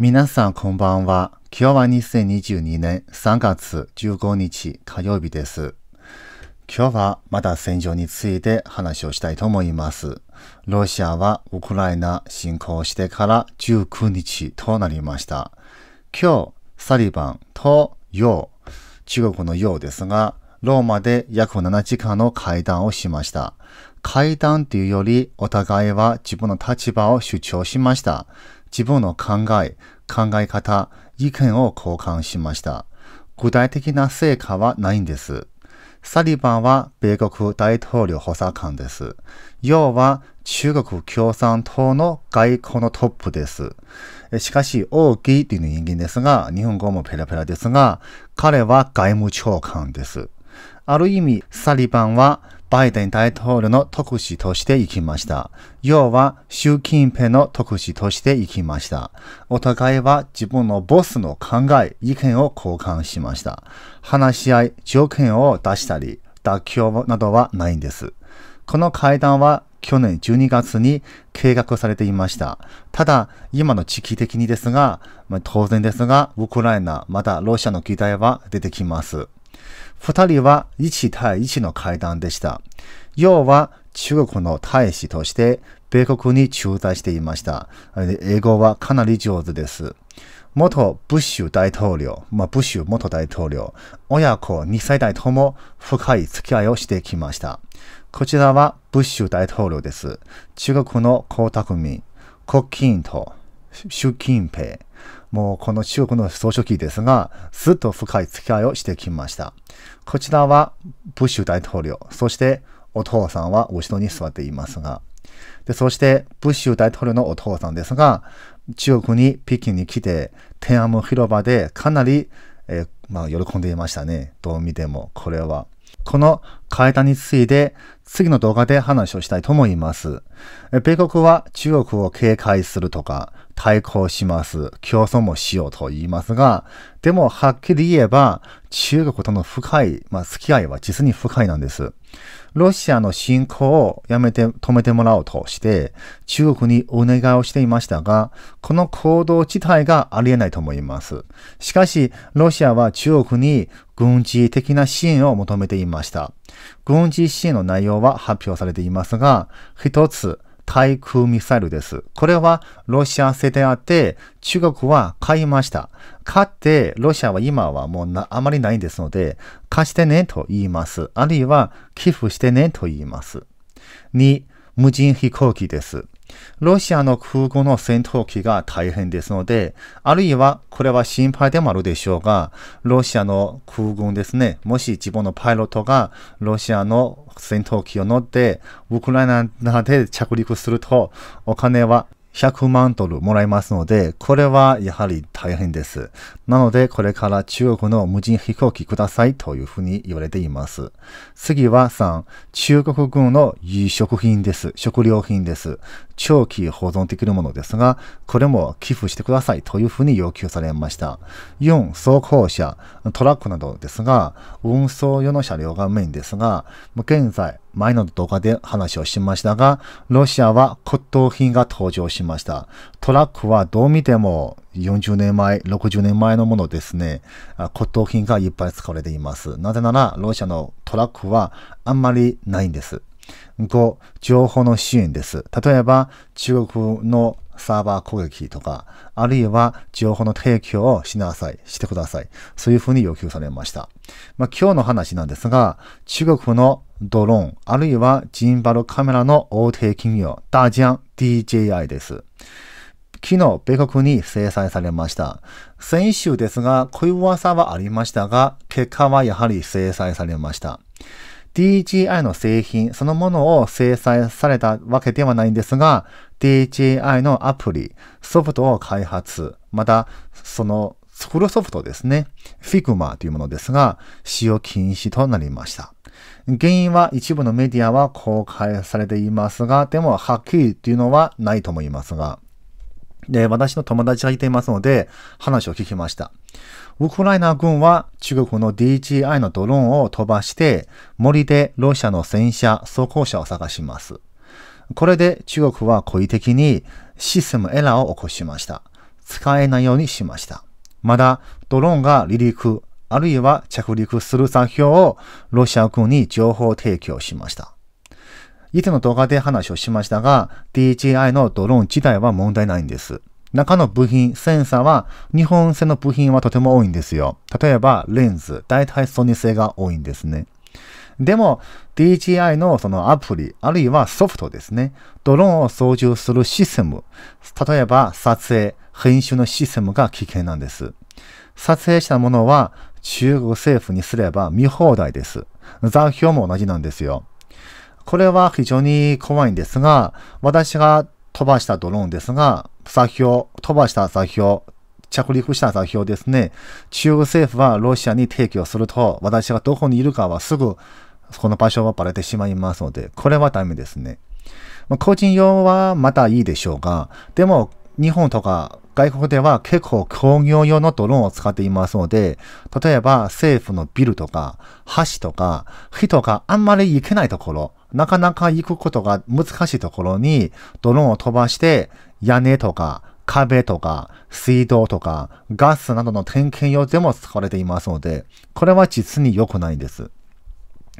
皆さんこんばんは。今日は2022年3月15日火曜日です。今日はまだ戦場について話をしたいと思います。ロシアはウクライナ侵攻してから19日となりました。今日、サリバンとヨウ、中国のヨウですが、ローマで約7時間の会談をしました。会談というより、お互いは自分の立場を主張しました。自分の考え、考え方、意見を交換しました。具体的な成果はないんです。サリバンは米国大統領補佐官です。要は中国共産党の外交のトップです。しかし、王毅という人間ですが、日本語もペラペラですが、彼は外務長官です。ある意味、サリバンはバイデン大統領の特使として行きました。要は、習近平の特使として行きました。お互いは自分のボスの考え、意見を交換しました。話し合い、条件を出したり、妥協などはないんです。この会談は去年12月に計画されていました。ただ、今の時期的にですが、まあ、当然ですが、ウクライナ、またロシアの議題は出てきます。二人は一対一の会談でした。要は中国の大使として米国に駐在していました。英語はかなり上手です。元ブッシュ大統領、まあ、ブッシュ元大統領、親子二世代とも深い付き合いをしてきました。こちらはブッシュ大統領です。中国の江沢民、国錦と習近平、もうこの中国の総書記ですが、ずっと深い付き合いをしてきました。こちらはブッシュ大統領、そしてお父さんは後ろに座っていますが、でそしてブッシュ大統領のお父さんですが、中国に北京に来て、天安門広場でかなり、えー、まあ、喜んでいましたね。どう見ても、これは。この会談について、次の動画で話をしたいと思います。米国は中国を警戒するとか、対抗します、競争もしようと言いますが、でもはっきり言えば、中国との深い、まあ、付き合いは実に深いなんです。ロシアの侵攻をやめて、止めてもらおうとして、中国にお願いをしていましたが、この行動自体がありえないと思います。しかし、ロシアは中国に軍事的な支援を求めていました。軍事支援の内容は発表されていますが、一つ、対空ミサイルです。これはロシア製であって、中国は買いました。買って、ロシアは今はもうあまりないんですので、貸してねと言います。あるいは寄付してねと言います。2、無人飛行機です。ロシアの空軍の戦闘機が大変ですので、あるいはこれは心配でもあるでしょうが、ロシアの空軍ですね、もし自分のパイロットがロシアの戦闘機を乗って、ウクライナで着陸すると、お金は100万ドルもらいますので、これはやはり大変です。なので、これから中国の無人飛行機くださいというふうに言われています。次は3、中国軍の輸食品です。食料品です。長期保存できるものですが、これも寄付してくださいというふうに要求されました。4、装甲車、トラックなどですが、運送用の車両がメインですが、現在、前の動画で話をしましたが、ロシアは骨董品が登場しました。トラックはどう見ても40年前、60年前のものですね。骨董品がいっぱい使われています。なぜなら、ロシアのトラックはあんまりないんです。5、情報の支援です。例えば、中国のサーバー攻撃とか、あるいは情報の提供をしなさい、してください。そういうふうに要求されました。まあ、今日の話なんですが、中国のドローン、あるいはジンバルカメラの大手企業、ダジャン DJI です。昨日、米国に制裁されました。先週ですが、小噂はありましたが、結果はやはり制裁されました。DJI の製品そのものを制裁されたわけではないんですが、DJI のアプリ、ソフトを開発、また、その、フルソフトですね、Figma というものですが、使用禁止となりました。原因は一部のメディアは公開されていますが、でもはっきりというのはないと思いますが。で、私の友達がいていますので、話を聞きました。ウクライナ軍は中国の DJI のドローンを飛ばして、森でロシアの戦車、装甲車を探します。これで中国は故意的にシステムエラーを起こしました。使えないようにしました。まだ、ドローンが離陸、あるいは着陸する作業をロシア軍に情報提供しました。以前の動画で話をしましたが、DJI のドローン自体は問題ないんです。中の部品、センサーは日本製の部品はとても多いんですよ。例えばレンズ、大体ソニー製が多いんですね。でも DJI のそのアプリ、あるいはソフトですね。ドローンを操縦するシステム。例えば撮影、編集のシステムが危険なんです。撮影したものは中国政府にすれば見放題です。座標も同じなんですよ。これは非常に怖いんですが、私が飛ばしたドローンですが、座標、飛ばした座標、着陸した座標ですね、中国政府はロシアに提供すると、私がどこにいるかはすぐ、この場所はバレてしまいますので、これはダメですね。ま個人用はまたいいでしょうが、でも、日本とか外国では結構工業用のドローンを使っていますので、例えば政府のビルとか橋とか人があんまり行けないところ、なかなか行くことが難しいところにドローンを飛ばして屋根とか壁とか水道とかガスなどの点検用でも使われていますので、これは実に良くないんです。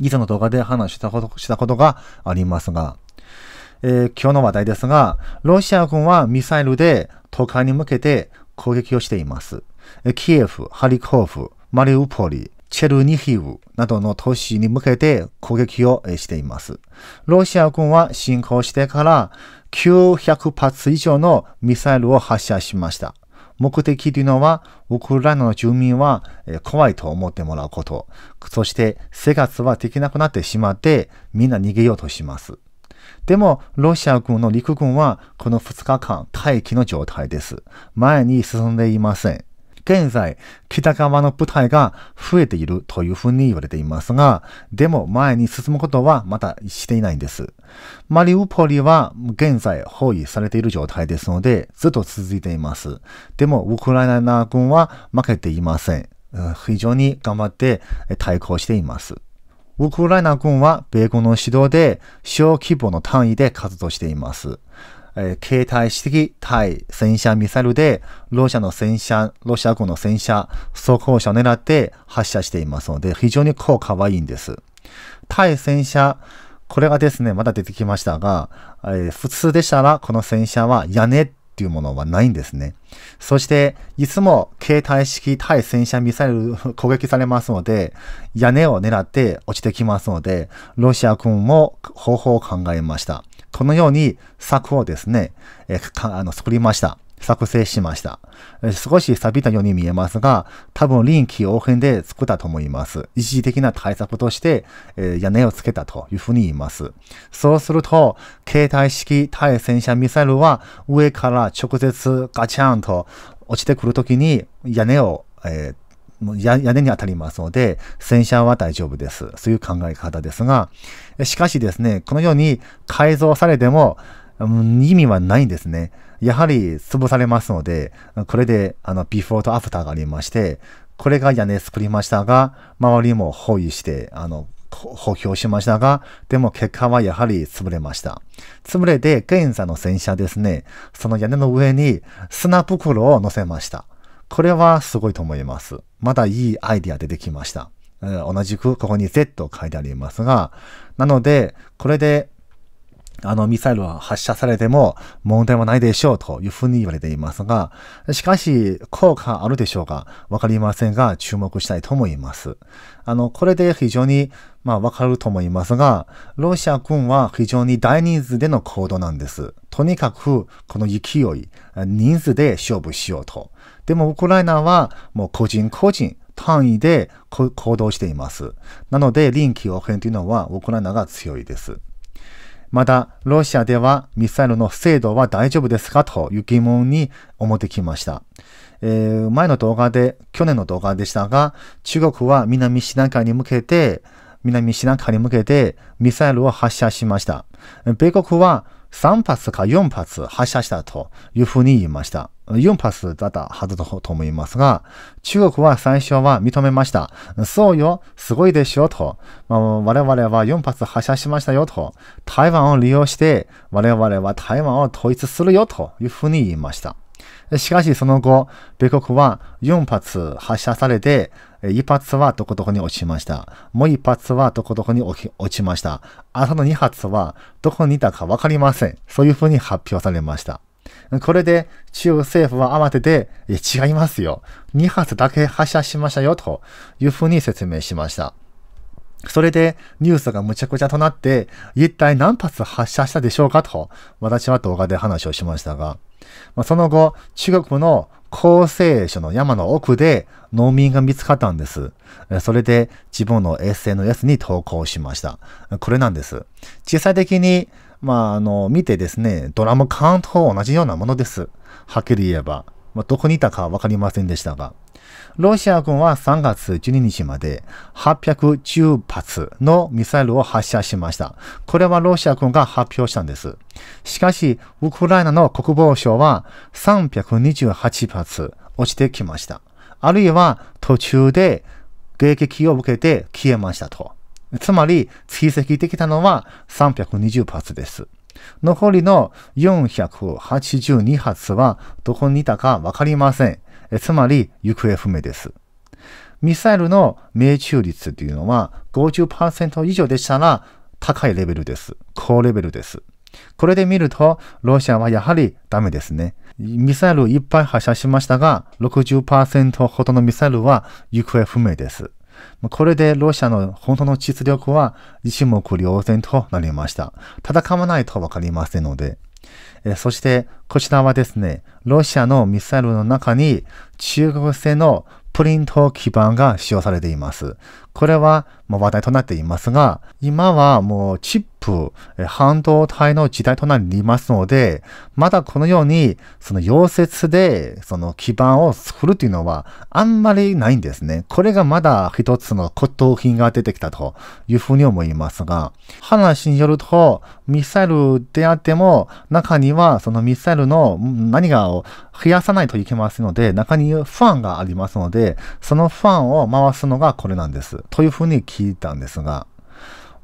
以前の動画で話したことしたことがありますが、えー、今日の話題ですが、ロシア軍はミサイルで東海に向けて攻撃をしています。キエフ、ハリコフ、マリウポリ、チェルニヒウなどの都市に向けて攻撃をしています。ロシア軍は侵攻してから900発以上のミサイルを発射しました。目的というのは、ウクライナの住民は怖いと思ってもらうこと、そして生活はできなくなってしまって、みんな逃げようとします。でも、ロシア軍の陸軍はこの2日間待機の状態です。前に進んでいません。現在、北側の部隊が増えているというふうに言われていますが、でも前に進むことはまだしていないんです。マリウポリは現在包囲されている状態ですので、ずっと続いています。でも、ウクライナ軍は負けていません。非常に頑張って対抗しています。ウクライナ軍は米軍の指導で小規模の単位で活動しています。えー、携帯式対戦車ミサイルで、ロシアの戦車、ロシア軍の戦車、装甲車を狙って発射していますので、非常に効果はいいんです。対戦車、これがですね、まだ出てきましたが、えー、普通でしたら、この戦車は屋根ていうものはないんですね。そして、いつも携帯式対戦車ミサイル 攻撃されますので、屋根を狙って落ちてきますので、ロシア軍も方法を考えました。このように策をですね、えあの作りました。作成しました。少し錆びたように見えますが、多分臨機応変で作ったと思います。一時的な対策として、え屋根をつけたというふうに言います。そうすると、携帯式対戦車ミサイルは上から直接ガチャンと落ちてくるときに屋根を、えー屋根に当たりますので、戦車は大丈夫です。そういう考え方ですが、しかしですね、このように改造されても、うん、意味はないんですね。やはり潰されますので、これで、あの、ビフォーとアフターがありまして、これが屋根作りましたが、周りも包囲して、あの、補強しましたが、でも結果はやはり潰れました。潰れて、現在の戦車ですね、その屋根の上に砂袋を乗せました。これはすごいと思います。まだいいアイディア出てきました。同じくここに Z と書いてありますが、なので、これであのミサイルは発射されても問題はないでしょうというふうに言われていますが、しかし効果あるでしょうかわかりませんが注目したいと思います。あの、これで非常にまあわかると思いますが、ロシア軍は非常に大人数での行動なんです。とにかくこの勢い、人数で勝負しようと。でもウクライナはもう個人個人、単位で行動しています。なので、臨機応変というのはウクライナが強いです。また、ロシアではミサイルの精度は大丈夫ですかという疑問に思ってきました。えー、前の動画で、去年の動画でしたが、中国は南シナ海に向けて、南シナ海に向けてミサイルを発射しました。米国は3発か4発発射したというふうに言いました。4発だったはずだと思いますが、中国は最初は認めました。そうよ、すごいでしょと。まあ、我々は4発発射しましたよと。台湾を利用して我々は台湾を統一するよというふうに言いました。しかしその後、米国は4発発射されて、一発はどこどこに落ちました。もう一発はどこどこに落ちました。朝の二発はどこにいたかわかりません。そういうふうに発表されました。これで中国政府は慌てて、違いますよ。2発だけ発射しましたよ、というふうに説明しました。それでニュースがむちゃくちゃとなって、一体何発発射したでしょうかと、私は動画で話をしましたが、まあ、その後、中国の厚生省の山の奥で農民が見つかったんです。それで自分の SNS に投稿しました。これなんです。実際的に、まあ、あの、見てですね、ドラム缶と同じようなものです。はっきり言えば。まあ、どこにいたかわかりませんでしたが。ロシア軍は3月12日まで810発のミサイルを発射しました。これはロシア軍が発表したんです。しかし、ウクライナの国防省は328発落ちてきました。あるいは途中で迎撃を受けて消えましたと。つまり、追跡できたのは320発です。残りの482発はどこにいたかわかりません。つまり行方不明です。ミサイルの命中率っていうのは50%以上でしたら高いレベルです。高レベルです。これで見ると、ロシアはやはりダメですね。ミサイルいっぱい発射しましたが、60%ほどのミサイルは行方不明です。これでロシアの本当の実力は一目瞭然となりました。戦わないとわかりませんので。そして、こちらはですね、ロシアのミサイルの中に中国製のプリント基板が使用されています。これは話題となっていますが、今はもうチップ、半導体の時代となりますので、まだこのように、その溶接で、その基盤を作るというのは、あんまりないんですね。これがまだ一つの骨董品が出てきたというふうに思いますが、話によると、ミサイルであっても、中にはそのミサイルの何かを増やさないといけませんので、中にファンがありますので、そのファンを回すのがこれなんです。というふうに聞いたんですが、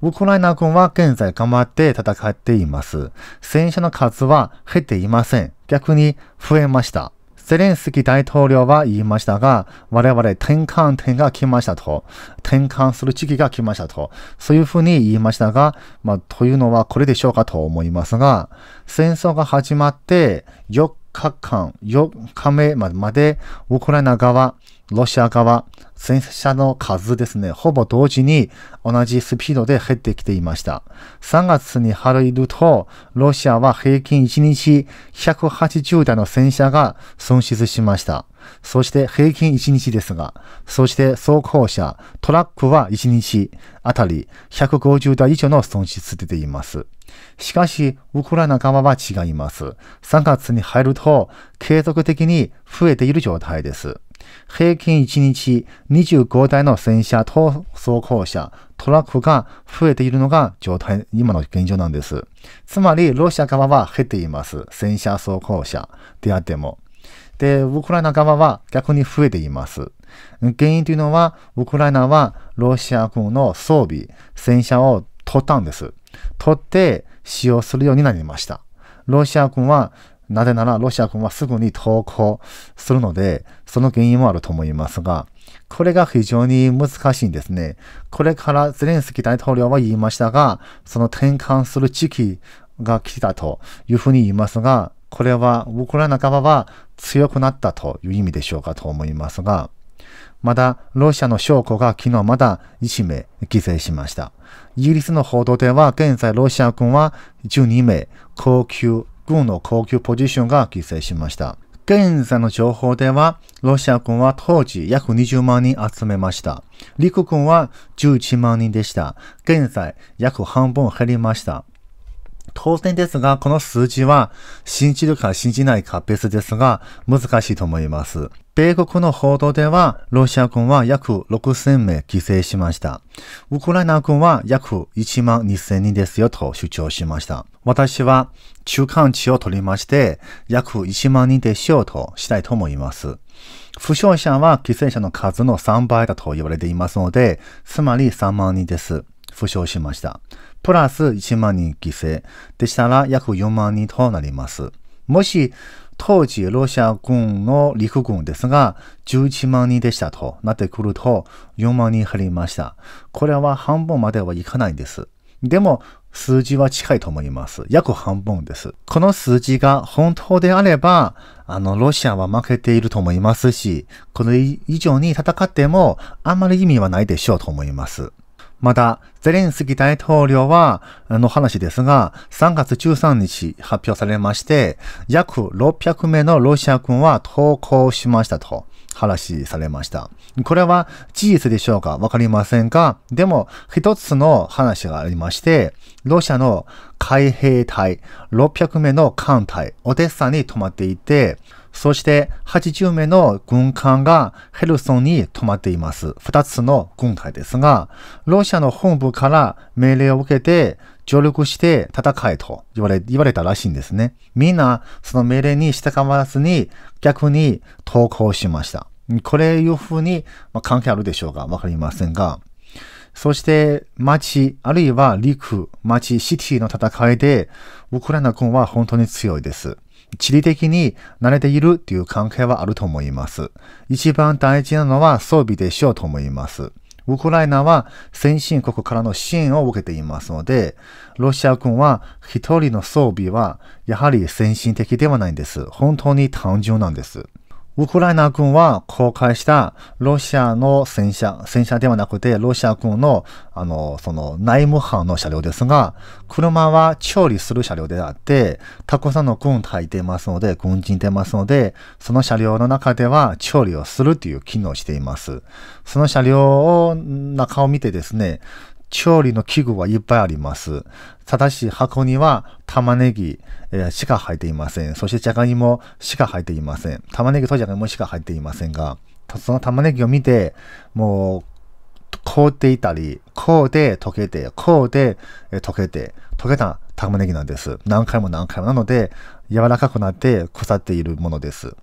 ウクライナ軍は現在頑張って戦っています。戦車の数は減っていません。逆に増えました。ゼレンスキー大統領は言いましたが、我々転換点が来ましたと、転換する時期が来ましたと、そういうふうに言いましたが、まあ、というのはこれでしょうかと思いますが、戦争が始まって4日間、4日目まで、ウクライナ側、ロシア側、戦車の数ですね、ほぼ同時に同じスピードで減ってきていました。3月に入ると、ロシアは平均1日180台の戦車が損失しました。そして平均1日ですが、そして走行車、トラックは1日あたり150台以上の損失出ています。しかし、ウクライナ側は違います。3月に入ると、継続的に増えている状態です。平均1日25台の戦車と装甲車、トラックが増えているのが状態、今の現状なんです。つまり、ロシア側は減っています。戦車、装甲車であっても。で、ウクライナ側は逆に増えています。原因というのは、ウクライナはロシア軍の装備、戦車を取ったんです。取って、使用するようになりました。ロシア軍は、なぜならロシア軍はすぐに投降するので、その原因もあると思いますが、これが非常に難しいんですね。これからゼレンスキー大統領は言いましたが、その転換する時期が来たというふうに言いますが、これはウクライナ側は強くなったという意味でしょうかと思いますが、また、ロシアの将校が昨日まだ1名犠牲しました。イギリスの報道では、現在ロシア軍は12名、高級、軍の高級ポジションが犠牲しました。現在の情報では、ロシア軍は当時約20万人集めました。陸軍は11万人でした。現在、約半分減りました。当然ですが、この数字は信じるか信じないか別ですが、難しいと思います。米国の報道では、ロシア軍は約6000名犠牲しました。ウクライナ軍は約1万2000人ですよと主張しました。私は中間値を取りまして、約1万人でしようとしたいと思います。負傷者は犠牲者の数の3倍だと言われていますので、つまり3万人です。負傷しました。プラス1万人犠牲でしたら約4万人となります。もし、当時ロシア軍の陸軍ですが、11万人でしたとなってくると、4万人減りました。これは半分まではいかないんです。でも、数字は近いと思います。約半分です。この数字が本当であれば、あの、ロシアは負けていると思いますし、これ以上に戦っても、あんまり意味はないでしょうと思います。また、ゼレンスキー大統領は、の話ですが、3月13日発表されまして、約600名のロシア軍は投降しましたと話されました。これは事実でしょうかわかりませんが、でも一つの話がありまして、ロシアの海兵隊600名の艦隊、オデッサに泊まっていて、そして80名の軍艦がヘルソンに泊まっています。二つの軍隊ですが、ロシアの本部から命令を受けて上陸して戦えと言われ言われたらしいんですね。みんなその命令に従わずに逆に投降しました。これいうふうに、まあ、関係あるでしょうかわかりませんが。そして街、あるいは陸、街、シティの戦いで、ウクライナ軍は本当に強いです。地理的に慣れているっていう関係はあると思います。一番大事なのは装備でしょうと思います。ウクライナは先進国からの支援を受けていますので、ロシア軍は一人の装備はやはり先進的ではないんです。本当に単純なんです。ウクライナ軍は公開したロシアの戦車、戦車ではなくて、ロシア軍の、あの、その内務班の車両ですが、車は調理する車両であって、たくさんの軍隊出ますので、軍人出ますので、その車両の中では調理をするという機能をしています。その車両を、中を見てですね、調理の器具はいっぱいあります。ただし箱には玉ねぎ、しか入っていません。そしてじゃがいもしか入っていません。玉ねぎとじゃがいもしか入っていませんが、その玉ねぎを見て、もう、凍っていたり、凍うで溶けて、凍うで溶けて、溶けた玉ねぎなんです。何回も何回も。なので、柔らかくなって腐っているものです。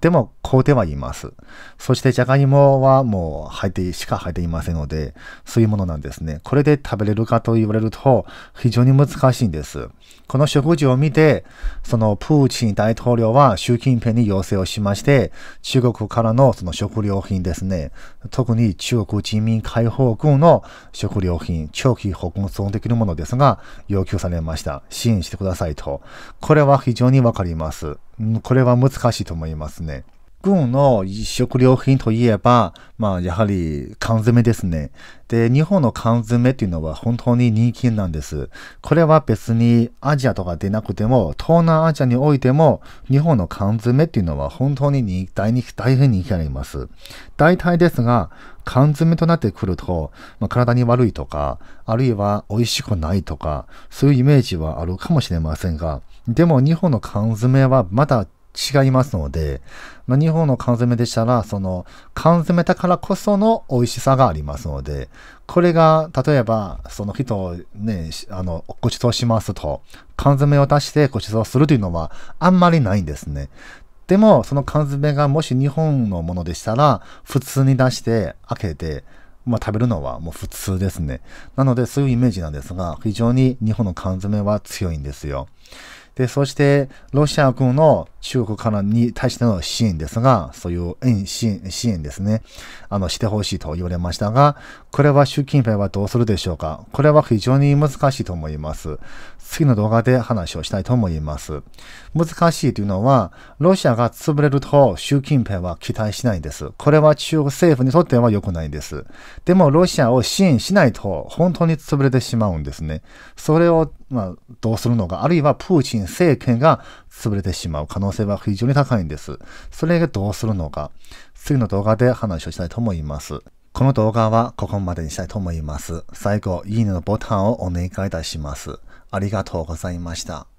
でも、こうではいます。そして、じゃがいもはもう、入って、しか入っていませんので、そういうものなんですね。これで食べれるかと言われると、非常に難しいんです。この食事を見て、その、プーチン大統領は習近平に要請をしまして、中国からのその食料品ですね。特に中国人民解放軍の食料品、長期保存できるものですが、要求されました。支援してくださいと。これは非常にわかります。これは難しいと思いますね。軍の食料品といえば、まあ、やはり缶詰ですね。で、日本の缶詰っていうのは本当に人気なんです。これは別にアジアとかでなくても、東南アジアにおいても、日本の缶詰っていうのは本当に大大変人気あります。大体ですが、缶詰となってくると、まあ、体に悪いとか、あるいは美味しくないとか、そういうイメージはあるかもしれませんが、でも日本の缶詰はまだ違いますので、まあ、日本の缶詰でしたら、その缶詰だからこその美味しさがありますので、これが、例えば、その人をね、あの、ご馳走しますと、缶詰を出してご馳走するというのはあんまりないんですね。でも、その缶詰がもし日本のものでしたら、普通に出して開けて、まあ、食べるのはもう普通ですね。なので、そういうイメージなんですが、非常に日本の缶詰は強いんですよ。で、そして、ロシア軍の中国からに対しての支援ですが、そういう支援支援ですね、あの、してほしいと言われましたが、これは習近平はどうするでしょうかこれは非常に難しいと思います。次の動画で話をしたいと思います。難しいというのは、ロシアが潰れると習近平は期待しないんです。これは中国政府にとっては良くないんです。でも、ロシアを支援しないと本当に潰れてしまうんですね。それをまあ、どうするのか、あるいはプーチン政権が潰れてしまう可能性は非常に高いんです。それがどうするのか、次の動画で話をしたいと思います。この動画はここまでにしたいと思います。最後、いいねのボタンをお願いいたします。ありがとうございました。